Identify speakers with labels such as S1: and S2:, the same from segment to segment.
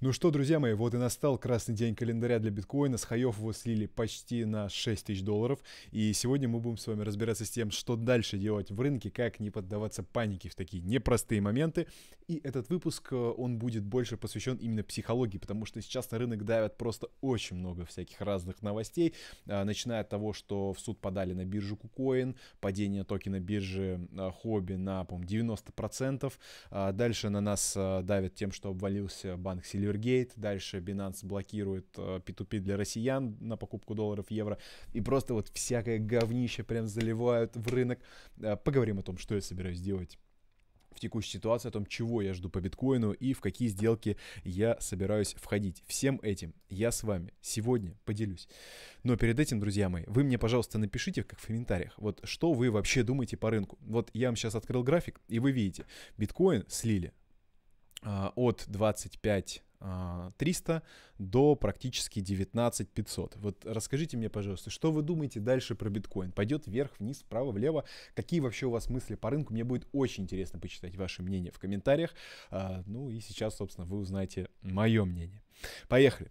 S1: Ну что, друзья мои, вот и настал красный день календаря для биткоина. С хаев его слили почти на 6 тысяч долларов. И сегодня мы будем с вами разбираться с тем, что дальше делать в рынке, как не поддаваться панике в такие непростые моменты. И этот выпуск, э, он будет больше посвящен именно психологии, потому что сейчас на рынок давят просто очень много всяких разных новостей, э, начиная от того, что в суд подали на биржу кукоин, падение токена биржи Хобби э, на, по-моему, 90%. Дальше на нас давят тем, что обвалился банк Силикон Silvergate, дальше Binance блокирует P2P э, для россиян на покупку долларов, евро, и просто вот всякое говнище прям заливают в рынок. Э, поговорим о том, что я собираюсь делать в текущей ситуации, о том, чего я жду по биткоину и в какие сделки я собираюсь входить. Всем этим я с вами сегодня поделюсь. Но перед этим, друзья мои, вы мне, пожалуйста, напишите как в комментариях, вот что вы вообще думаете по рынку. Вот я вам сейчас открыл график, и вы видите, биткоин слили а, от 25 300 а, до практически 19 500. Вот расскажите мне, пожалуйста, что вы думаете дальше про биткоин? Пойдет вверх, вниз, вправо, влево? Какие вообще у вас мысли по рынку? Мне будет очень интересно почитать ваше мнение в комментариях. А, ну и сейчас, собственно, вы узнаете мое мнение. Поехали.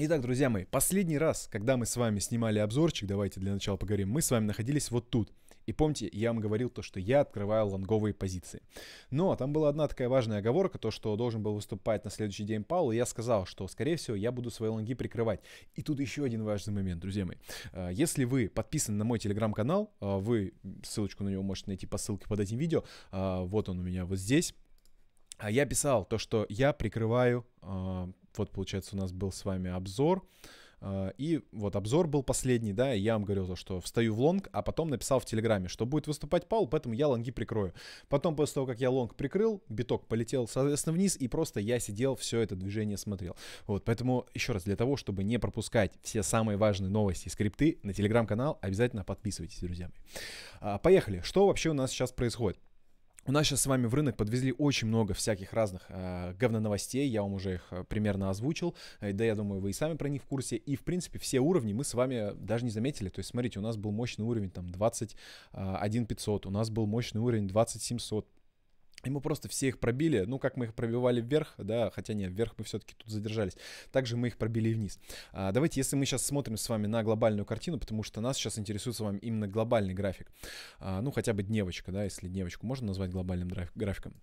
S1: Итак, друзья мои, последний раз, когда мы с вами снимали обзорчик, давайте для начала поговорим, мы с вами находились вот тут. И помните, я вам говорил то, что я открываю лонговые позиции. Но там была одна такая важная оговорка, то, что должен был выступать на следующий день Паул, и я сказал, что, скорее всего, я буду свои лонги прикрывать. И тут еще один важный момент, друзья мои. А, если вы подписаны на мой телеграм-канал, а, вы ссылочку на него можете найти по ссылке под этим видео, а, вот он у меня вот здесь, а я писал то, что я прикрываю, а, вот получается у нас был с вами обзор, а, и вот обзор был последний, да, и я вам говорил то, что встаю в лонг, а потом написал в Телеграме, что будет выступать Паул, поэтому я лонги прикрою. Потом, после того, как я лонг прикрыл, биток полетел, соответственно, вниз, и просто я сидел, все это движение смотрел. Вот, поэтому, еще раз, для того, чтобы не пропускать все самые важные новости и скрипты на Телеграм-канал, обязательно подписывайтесь, друзья мои. Поехали, что вообще у нас сейчас происходит? У нас сейчас с вами в рынок подвезли очень много всяких разных э, говно-новостей, я вам уже их э, примерно озвучил, э, да я думаю, вы и сами про них в курсе, и в принципе все уровни мы с вами даже не заметили, то есть смотрите, у нас был мощный уровень там 21 500, э, у нас был мощный уровень 2700, и мы просто все их пробили, ну, как мы их пробивали вверх, да, хотя нет, вверх мы все-таки тут задержались. Также мы их пробили и вниз. А, давайте, если мы сейчас смотрим с вами на глобальную картину, потому что нас сейчас интересует с вами именно глобальный график. А, ну, хотя бы дневочка, да, если дневочку можно назвать глобальным графиком.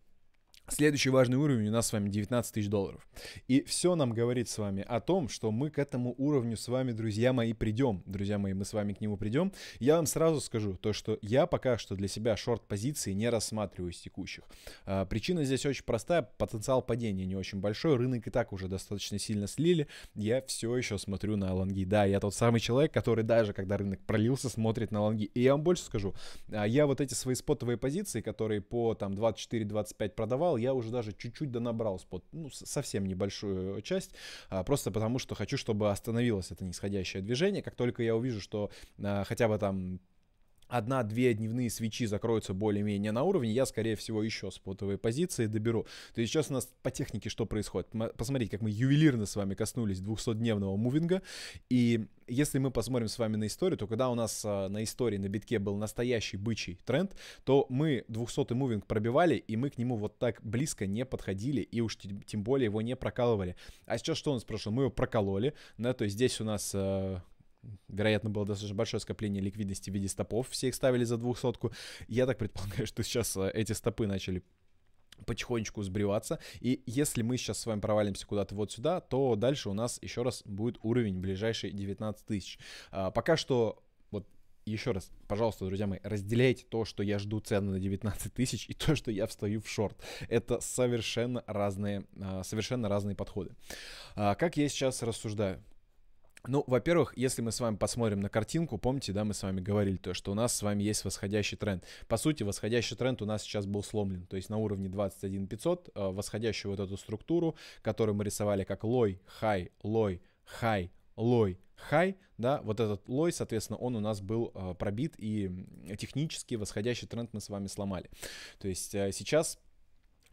S1: Следующий важный уровень у нас с вами 19 тысяч долларов. И все нам говорит с вами о том, что мы к этому уровню с вами, друзья мои, придем. Друзья мои, мы с вами к нему придем. Я вам сразу скажу то, что я пока что для себя шорт-позиции не рассматриваю из текущих. А, причина здесь очень простая. Потенциал падения не очень большой. Рынок и так уже достаточно сильно слили. Я все еще смотрю на лонги. Да, я тот самый человек, который даже когда рынок пролился, смотрит на лонги. И я вам больше скажу. А, я вот эти свои спотовые позиции, которые по там 24-25 продавал, набрал, я уже даже чуть-чуть донабрал спот, ну, совсем небольшую часть, а, просто потому что хочу, чтобы остановилось это нисходящее движение. Как только я увижу, что а, хотя бы там одна-две дневные свечи закроются более-менее на уровне, я, скорее всего, еще спотовые позиции доберу. То есть сейчас у нас по технике что происходит? Посмотрите, как мы ювелирно с вами коснулись 200-дневного мувинга. И если мы посмотрим с вами на историю, то когда у нас а, на истории на битке был настоящий бычий тренд, то мы 200-й мувинг пробивали, и мы к нему вот так близко не подходили, и уж тем более его не прокалывали. А сейчас что у нас прошло? Мы его прокололи, да, то есть здесь у нас а, вероятно, было достаточно большое скопление ликвидности в виде стопов, все их ставили за двухсотку. Я так предполагаю, что сейчас э, эти стопы начали потихонечку сбриваться. И если мы сейчас с вами провалимся куда-то вот сюда, то дальше у нас еще раз будет уровень ближайший 19 тысяч. А, пока что вот еще раз, пожалуйста, друзья мои, разделяйте то, что я жду цены на 19 тысяч и то, что я встаю в шорт. Это совершенно разные, а, совершенно разные подходы. А, как я сейчас рассуждаю? Ну, во-первых, если мы с вами посмотрим на картинку, помните, да, мы с вами говорили то, что у нас с вами есть восходящий тренд. По сути, восходящий тренд у нас сейчас был сломлен, то есть на уровне 21 500 э, восходящую вот эту структуру, которую мы рисовали как лой, хай, лой, хай, лой, хай, да, вот этот лой, соответственно, он у нас был э, пробит, и технически восходящий тренд мы с вами сломали. То есть э, сейчас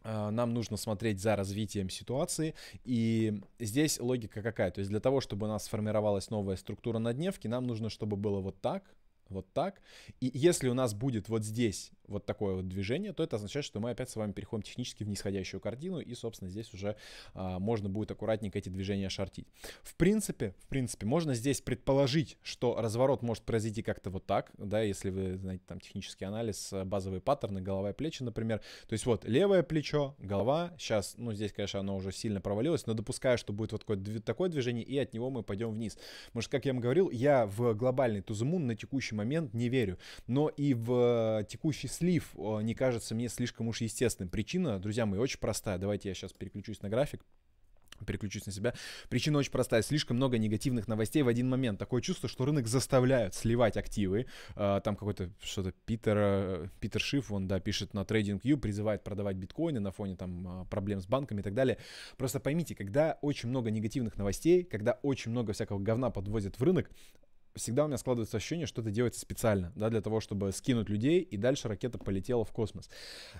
S1: а, нам нужно смотреть за развитием ситуации. И здесь логика какая? То есть для того, чтобы у нас сформировалась новая структура на дневке, нам нужно, чтобы было вот так, вот так. И если у нас будет вот здесь вот такое вот движение, то это означает, что мы опять с вами переходим технически в нисходящую картину, и, собственно, здесь уже а, можно будет аккуратненько эти движения шортить. В принципе, в принципе, можно здесь предположить, что разворот может произойти как-то вот так, да, если вы знаете там технический анализ, э, базовые паттерны, голова и плечи, например. То есть вот левое плечо, голова, сейчас, ну, здесь, конечно, оно уже сильно провалилось, но допускаю, что будет вот такое движение, и от него мы пойдем вниз. Потому что, как я вам говорил, я в глобальный тузумун на текущий момент не верю, но и в э, текущий слив э, не кажется мне слишком уж естественным. Причина, друзья мои, очень простая. Давайте я сейчас переключусь на график переключусь на себя. Причина очень простая. Слишком много негативных новостей в один момент. Такое чувство, что рынок заставляют сливать активы. Э, там какой-то что-то Питер, э, Питер Шиф, он, да, пишет на TradingView, призывает продавать биткоины на фоне там проблем с банками и так далее. Просто поймите, когда очень много негативных новостей, когда очень много всякого говна подвозят в рынок, всегда у меня складывается ощущение, что это делается специально, да, для того, чтобы скинуть людей, и дальше ракета полетела в космос.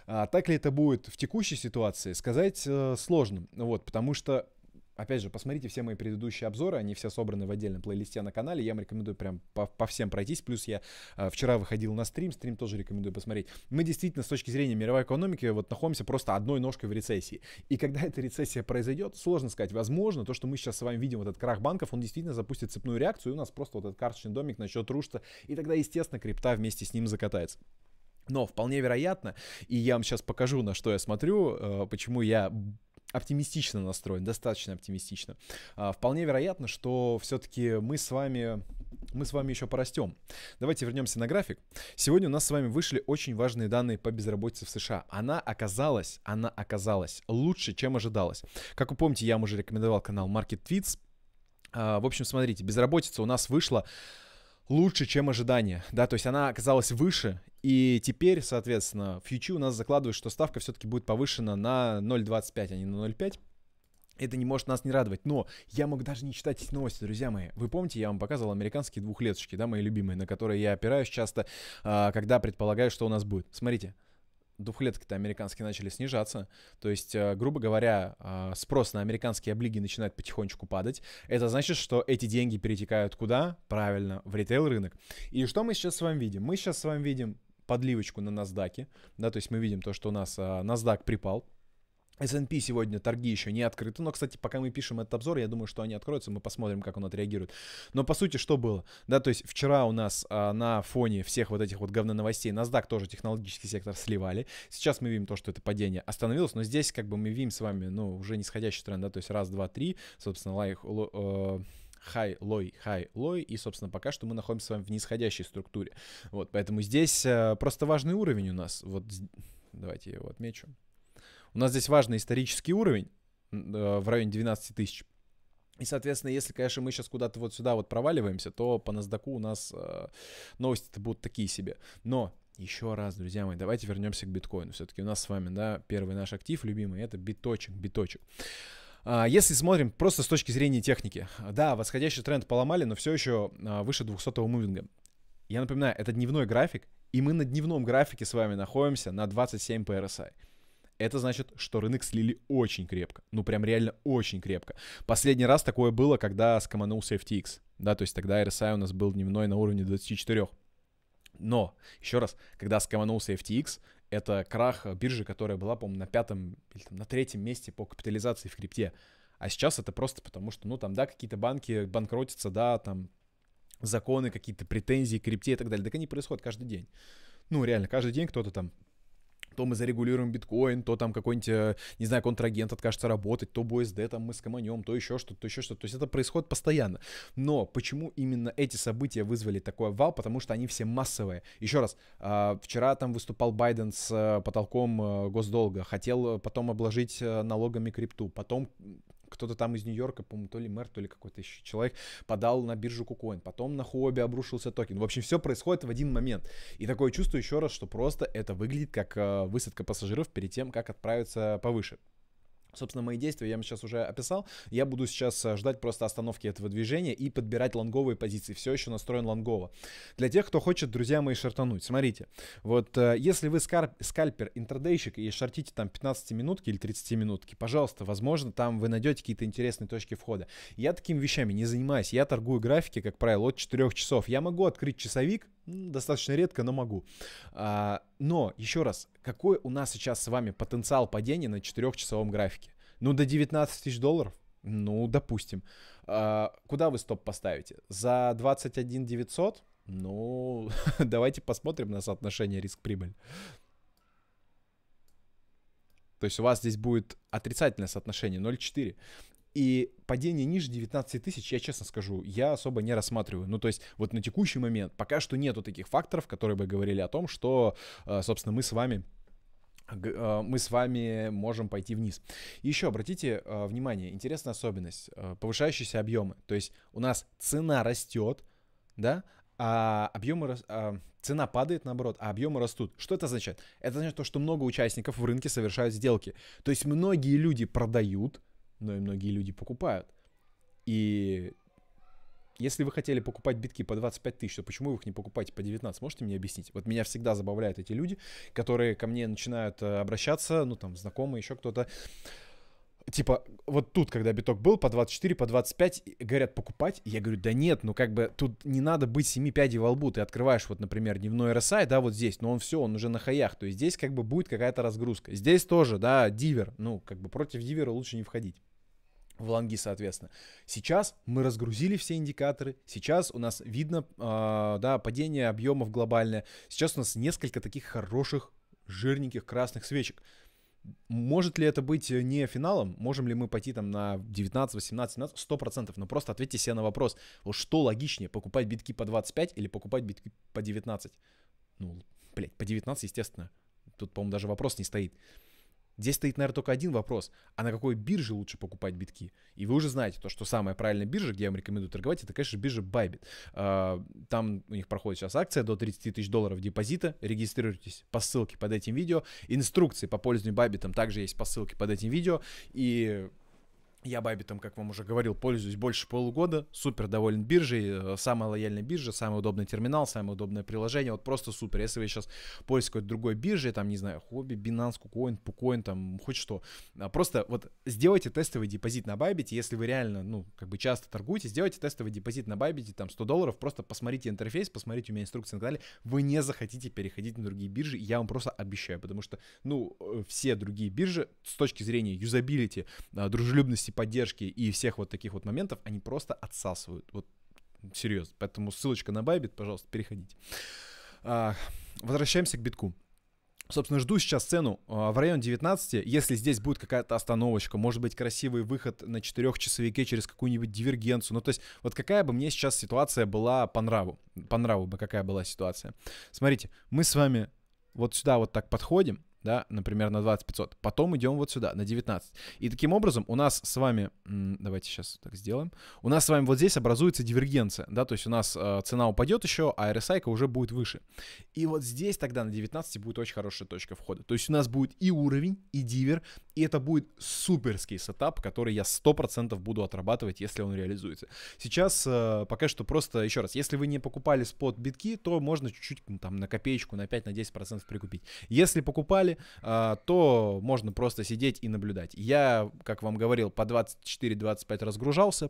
S1: А, так ли это будет в текущей ситуации, сказать э, сложно, вот, потому что опять же, посмотрите все мои предыдущие обзоры, они все собраны в отдельном плейлисте на канале, я вам рекомендую прям по, по всем пройтись, плюс я э, вчера выходил на стрим, стрим тоже рекомендую посмотреть. Мы действительно с точки зрения мировой экономики вот находимся просто одной ножкой в рецессии, и когда эта рецессия произойдет, сложно сказать, возможно, то, что мы сейчас с вами видим, вот этот крах банков, он действительно запустит цепную реакцию, и у нас просто вот этот карточный домик начнет рушиться, и тогда, естественно, крипта вместе с ним закатается. Но вполне вероятно, и я вам сейчас покажу, на что я смотрю, э, почему я оптимистично настроен, достаточно оптимистично. А, вполне вероятно, что все-таки мы с вами мы с вами еще порастем. Давайте вернемся на график. Сегодня у нас с вами вышли очень важные данные по безработице в США. Она оказалась, она оказалась лучше, чем ожидалось. Как вы помните, я вам уже рекомендовал канал Market Tweets. А, в общем, смотрите, безработица у нас вышла лучше, чем ожидания, да, то есть она оказалась выше, и теперь, соответственно, фьючи у нас закладывают, что ставка все-таки будет повышена на 0,25, а не на 0,5. Это не может нас не радовать, но я мог даже не читать эти новости, друзья мои. Вы помните, я вам показывал американские двухлеточки, да, мои любимые, на которые я опираюсь часто, а, когда предполагаю, что у нас будет. Смотрите, двухлетки-то американские начали снижаться. То есть, э, грубо говоря, э, спрос на американские облиги начинает потихонечку падать. Это значит, что эти деньги перетекают куда? Правильно, в ритейл-рынок. И что мы сейчас с вами видим? Мы сейчас с вами видим подливочку на NASDAQ, да, то есть мы видим то, что у нас NASDAQ э, припал, S&P сегодня торги еще не открыты, но, кстати, пока мы пишем этот обзор, я думаю, что они откроются, мы посмотрим, как он отреагирует. Но, по сути, что было? Да, то есть вчера у нас а, на фоне всех вот этих вот говно новостей NASDAQ тоже технологический сектор сливали. Сейчас мы видим то, что это падение остановилось, но здесь как бы мы видим с вами, ну, уже нисходящий тренд, да, то есть раз, два, три, собственно, лайк, э, хай, лой, хай, лой, и, собственно, пока что мы находимся с вами в нисходящей структуре. Вот, поэтому здесь а, просто важный уровень у нас, вот, давайте я его отмечу. У нас здесь важный исторический уровень э, в районе 12 тысяч. И, соответственно, если, конечно, мы сейчас куда-то вот сюда вот проваливаемся, то по NASDAQ у нас э, новости-то будут такие себе. Но еще раз, друзья мои, давайте вернемся к биткоину. Все-таки у нас с вами, да, первый наш актив любимый, это биточек, биточек. А, если смотрим просто с точки зрения техники, да, восходящий тренд поломали, но все еще а, выше 200-го мувинга. Я напоминаю, это дневной график, и мы на дневном графике с вами находимся на 27 PRSI это значит, что рынок слили очень крепко. Ну, прям реально очень крепко. Последний раз такое было, когда скоманулся FTX. Да, то есть тогда RSI у нас был дневной на уровне 24. Но, еще раз, когда скоманулся FTX, это крах биржи, которая была, по-моему, на пятом или там, на третьем месте по капитализации в крипте. А сейчас это просто потому, что, ну, там, да, какие-то банки банкротятся, да, там, законы, какие-то претензии к крипте и так далее. Так они происходят каждый день. Ну, реально, каждый день кто-то там то мы зарегулируем биткоин, то там какой-нибудь, э, не знаю, контрагент откажется работать, то BUSD там мы скоманем, то еще что-то, то еще что-то. То есть это происходит постоянно. Но почему именно эти события вызвали такой вал? Потому что они все массовые. Еще раз, а, вчера там выступал Байден с э, потолком э, госдолга, хотел потом обложить налогами крипту, потом кто-то там из Нью-Йорка, по-моему, то ли мэр, то ли какой-то еще человек, подал на биржу KuCoin, потом на Huobi обрушился токен. В общем, все происходит в один момент. И такое чувство еще раз, что просто это выглядит как э, высадка пассажиров перед тем, как отправиться повыше. Собственно, мои действия я вам сейчас уже описал. Я буду сейчас э, ждать просто остановки этого движения и подбирать лонговые позиции. Все еще настроен лонгово. Для тех, кто хочет, друзья мои, шартануть. Смотрите, вот э, если вы скальпер, интердейщик и шартите там 15 минутки или 30 минутки, пожалуйста, возможно, там вы найдете какие-то интересные точки входа. Я такими вещами не занимаюсь. Я торгую графики, как правило, от 4 часов. Я могу открыть часовик, Достаточно редко, но могу. А, но, еще раз, какой у нас сейчас с вами потенциал падения на 4-часовом графике? Ну, до 19 тысяч долларов? Ну, допустим. А, куда вы стоп поставите? За 21 900? Ну, давайте посмотрим на соотношение риск-прибыль. То есть у вас здесь будет отрицательное соотношение 0,4. И падение ниже 19 тысяч, я честно скажу, я особо не рассматриваю. Ну, то есть, вот на текущий момент пока что нету таких факторов, которые бы говорили о том, что, э, собственно, мы с вами э, мы с вами можем пойти вниз. Еще обратите э, внимание, интересная особенность, повышающиеся объемы. То есть у нас цена растет, да, а объемы, а, цена падает, наоборот, а объемы растут. Что это означает? Это означает то, что много участников в рынке совершают сделки. То есть многие люди продают, но и многие люди покупают. И если вы хотели покупать битки по 25 тысяч, то почему вы их не покупаете по 19? Можете мне объяснить? Вот меня всегда забавляют эти люди, которые ко мне начинают э, обращаться, ну там знакомые, еще кто-то типа, вот тут, когда биток был по 24, по 25, говорят, покупать. Я говорю, да нет, ну как бы тут не надо быть 7 пядей во лбу. Ты открываешь вот, например, дневной RSI, да, вот здесь, но он все, он уже на хаях. То есть здесь как бы будет какая-то разгрузка. Здесь тоже, да, дивер. Ну, как бы против дивера лучше не входить в лонги, соответственно. Сейчас мы разгрузили все индикаторы, сейчас у нас видно э, да, падение объемов глобальное, сейчас у нас несколько таких хороших жирненьких красных свечек. Может ли это быть э, не финалом? Можем ли мы пойти там на 19, 18, 17? процентов? Но просто ответьте себе на вопрос. Что логичнее, покупать битки по 25 или покупать битки по 19? Ну, блядь, по 19, естественно. Тут, по-моему, даже вопрос не стоит. Здесь стоит, наверное, только один вопрос. А на какой бирже лучше покупать битки? И вы уже знаете то, что самая правильная биржа, где я вам рекомендую торговать, это, конечно, биржа Bybit. А, там у них проходит сейчас акция до 30 тысяч долларов депозита. Регистрируйтесь по ссылке под этим видео. Инструкции по пользованию Bybit также есть по ссылке под этим видео. И я Байбитом, как вам уже говорил, пользуюсь больше полугода. Супер доволен биржей. Э, самая лояльная биржа, самый удобный терминал, самое удобное приложение. Вот просто супер. Если вы сейчас пользуетесь какой-то другой биржей, там, не знаю, хобби, Binance, KuCoin, PuCoin, там, хоть что. А, просто вот сделайте тестовый депозит на Байбите, если вы реально, ну, как бы часто торгуете, сделайте тестовый депозит на Байбите, там, 100 долларов, просто посмотрите интерфейс, посмотрите у меня инструкции так далее Вы не захотите переходить на другие биржи, я вам просто обещаю, потому что, ну, э, все другие биржи с точки зрения юзабилити, а, дружелюбности поддержки и всех вот таких вот моментов, они просто отсасывают. Вот серьезно. Поэтому ссылочка на Байбит, пожалуйста, переходите. А, возвращаемся к битку. Собственно, жду сейчас цену а, в район 19. Если здесь будет какая-то остановочка, может быть, красивый выход на 4 часовике через какую-нибудь дивергенцию. Ну, то есть, вот какая бы мне сейчас ситуация была по нраву. По нраву бы какая была ситуация. Смотрите, мы с вами вот сюда вот так подходим да, например, на 20 500. Потом идем вот сюда, на 19. И таким образом у нас с вами, давайте сейчас так сделаем, у нас с вами вот здесь образуется дивергенция, да, то есть у нас э, цена упадет еще, а RSI уже будет выше. И вот здесь тогда на 19 будет очень хорошая точка входа. То есть у нас будет и уровень, и дивер, и это будет суперский сетап, который я 100% буду отрабатывать, если он реализуется. Сейчас э, пока что просто, еще раз, если вы не покупали спот битки, то можно чуть-чуть ну, там на копеечку, на 5, на 10% прикупить. Если покупали, э, то можно просто сидеть и наблюдать. Я, как вам говорил, по 24-25 разгружался,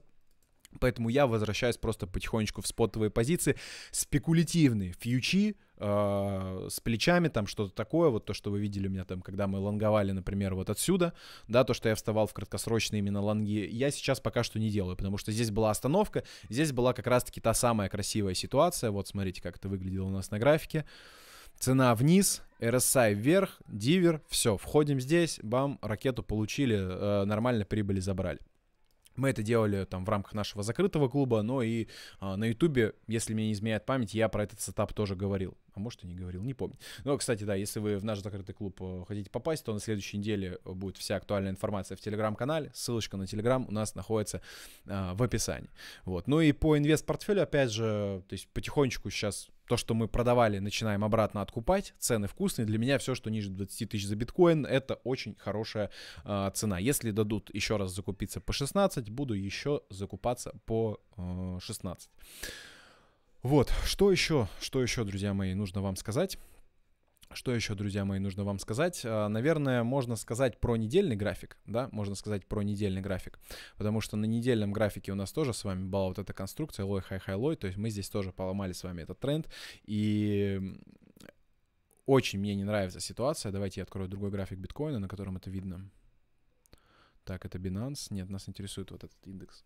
S1: Поэтому я возвращаюсь просто потихонечку в спотовые позиции. Спекулятивные фьючи э, с плечами, там что-то такое, вот то, что вы видели у меня там, когда мы лонговали, например, вот отсюда, да, то, что я вставал в краткосрочные именно лонги, я сейчас пока что не делаю, потому что здесь была остановка, здесь была как раз-таки та самая красивая ситуация, вот смотрите, как это выглядело у нас на графике, цена вниз, RSI вверх, дивер, все, входим здесь, бам, ракету получили, э, нормально прибыли забрали. Мы это делали там в рамках нашего закрытого клуба, но и э, на Ютубе, если меня не изменяет память, я про этот сетап тоже говорил. А может, и не говорил, не помню. Но, ну, кстати, да, если вы в наш закрытый клуб э, хотите попасть, то на следующей неделе будет вся актуальная информация в Телеграм-канале. Ссылочка на Телеграм у нас находится а, в описании. Вот. Ну и по инвест-портфелю, опять же, то есть потихонечку сейчас то, что мы продавали, начинаем обратно откупать. Цены вкусные. Для меня все, что ниже 20 тысяч за биткоин, это очень хорошая э, цена. Если дадут еще раз закупиться по 16, буду еще закупаться по э, 16. Вот, что еще, что еще, друзья мои, нужно вам сказать? Что еще, друзья мои, нужно вам сказать? А, наверное, можно сказать про недельный график, да, можно сказать про недельный график, потому что на недельном графике у нас тоже с вами была вот эта конструкция лой хай хай лой, то есть мы здесь тоже поломали с вами этот тренд, и очень мне не нравится ситуация. Давайте я открою другой график биткоина, на котором это видно. Так, это Binance. Нет, нас интересует вот этот индекс.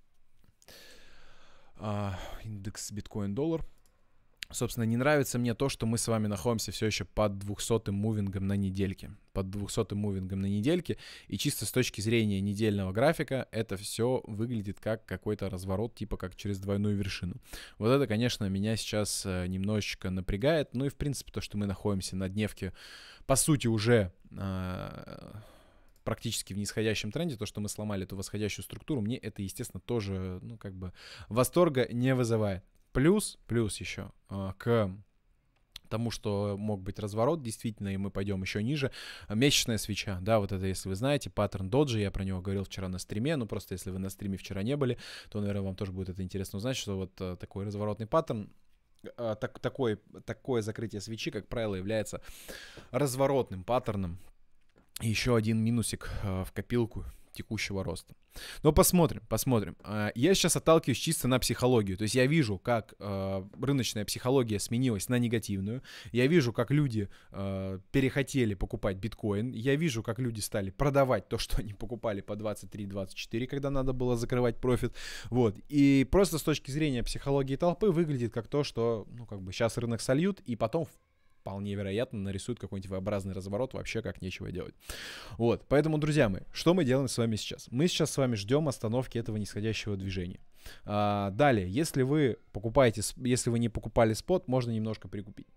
S1: А, индекс биткоин-доллар. Собственно, не нравится мне то, что мы с вами находимся все еще под 200 мувингом на недельке. Под 200 мувингом на недельке. И чисто с точки зрения недельного графика это все выглядит как какой-то разворот, типа как через двойную вершину. Вот это, конечно, меня сейчас э, немножечко напрягает. Ну и, в принципе, то, что мы находимся на дневке, по сути, уже а, практически в нисходящем тренде, то, что мы сломали эту восходящую структуру, мне это, естественно, тоже, ну, как бы восторга не вызывает. Плюс, плюс еще э, к тому, что мог быть разворот, действительно, и мы пойдем еще ниже. Месячная свеча, да, вот это, если вы знаете, паттерн доджи, я про него говорил вчера на стриме, ну просто если вы на стриме вчера не были, то, наверное, вам тоже будет это интересно узнать, что вот э, такой разворотный паттерн, э, так, такой, такое закрытие свечи, как правило, является разворотным паттерном, еще один минусик э, в копилку текущего роста. Но посмотрим, посмотрим. Э, я сейчас отталкиваюсь чисто на психологию. То есть я вижу, как э, рыночная психология сменилась на негативную. Я вижу, как люди перехотели покупать биткоин. Я вижу, как люди стали продавать то, что они покупали по 23-24, когда надо было закрывать профит. Вот. И просто с точки зрения психологии толпы выглядит как то, что, ну, как бы сейчас рынок сольют, и потом, в вполне вероятно нарисует какой-нибудь V-образный разворот, вообще как нечего делать. Вот, поэтому, друзья мои, что мы делаем с вами сейчас? Мы сейчас с вами ждем остановки этого нисходящего движения. А, далее, если вы покупаете, если вы не покупали спот, можно немножко прикупить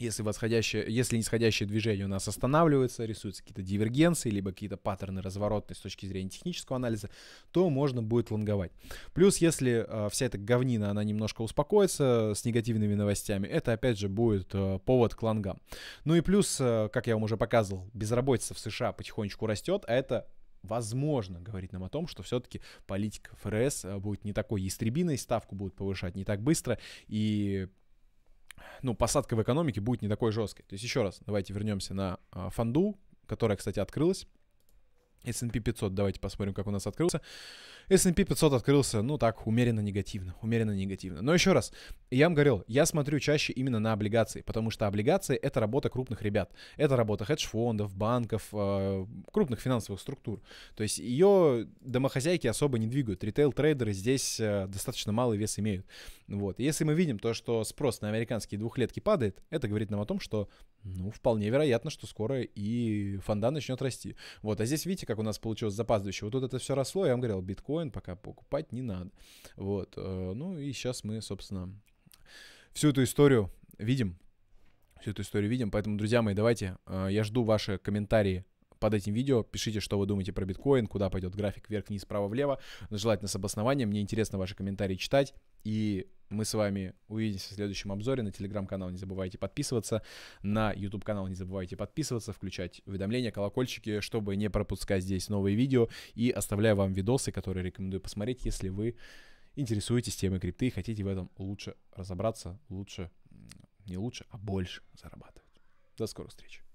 S1: если восходящее, если нисходящее движение у нас останавливается, рисуются какие-то дивергенции, либо какие-то паттерны разворотные с точки зрения технического анализа, то можно будет лонговать. Плюс, если э, вся эта говнина, она немножко успокоится с негативными новостями, это опять же будет э, повод к лонгам. Ну и плюс, э, как я вам уже показывал, безработица в США потихонечку растет, а это возможно, говорить нам о том, что все-таки политика ФРС э, будет не такой ястребиной, ставку будут повышать не так быстро, и ну, посадка в экономике будет не такой жесткой. То есть еще раз, давайте вернемся на а, фонду, которая, кстати, открылась. S&P 500, давайте посмотрим, как у нас открылся. S&P 500 открылся, ну так, умеренно негативно, умеренно негативно. Но еще раз, я вам говорил, я смотрю чаще именно на облигации, потому что облигации — это работа крупных ребят. Это работа хедж-фондов, банков, э, крупных финансовых структур. То есть ее домохозяйки особо не двигают. Ритейл-трейдеры здесь э, достаточно малый вес имеют. Вот. если мы видим то, что спрос на американские двухлетки падает, это говорит нам о том, что ну, вполне вероятно, что скоро и фонда начнет расти. Вот, а здесь видите, как у нас получилось запаздывающее. Вот тут это все росло, я вам говорил, биткоин, биткоин пока покупать не надо. Вот. Э, ну и сейчас мы, собственно, всю эту историю видим. Всю эту историю видим. Поэтому, друзья мои, давайте, э, я жду ваши комментарии под этим видео. Пишите, что вы думаете про биткоин, куда пойдет график вверх, вниз, справа, влево. Желательно с обоснованием. Мне интересно ваши комментарии читать. И мы с вами увидимся в следующем обзоре. На телеграм-канал не забывайте подписываться. На YouTube канал не забывайте подписываться, включать уведомления, колокольчики, чтобы не пропускать здесь новые видео. И оставляю вам видосы, которые рекомендую посмотреть, если вы интересуетесь темой крипты и хотите в этом лучше разобраться, лучше, не лучше, а больше зарабатывать. До скорых встреч.